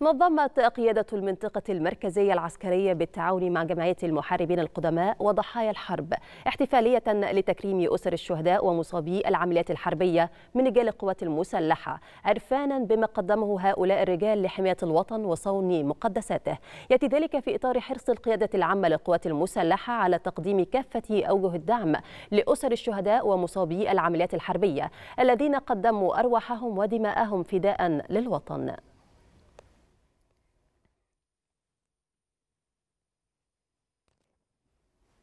نظمت قيادة المنطقة المركزية العسكرية بالتعاون مع جمعية المحاربين القدماء وضحايا الحرب احتفالية لتكريم أسر الشهداء ومصابي العمليات الحربية من رجال القوات المسلحة عرفانا بما قدمه هؤلاء الرجال لحماية الوطن وصون مقدساته يأتي ذلك في إطار حرص القيادة العامة للقوات المسلحة على تقديم كافة أوجه الدعم لأسر الشهداء ومصابي العمليات الحربية الذين قدموا أرواحهم ودماءهم فداء للوطن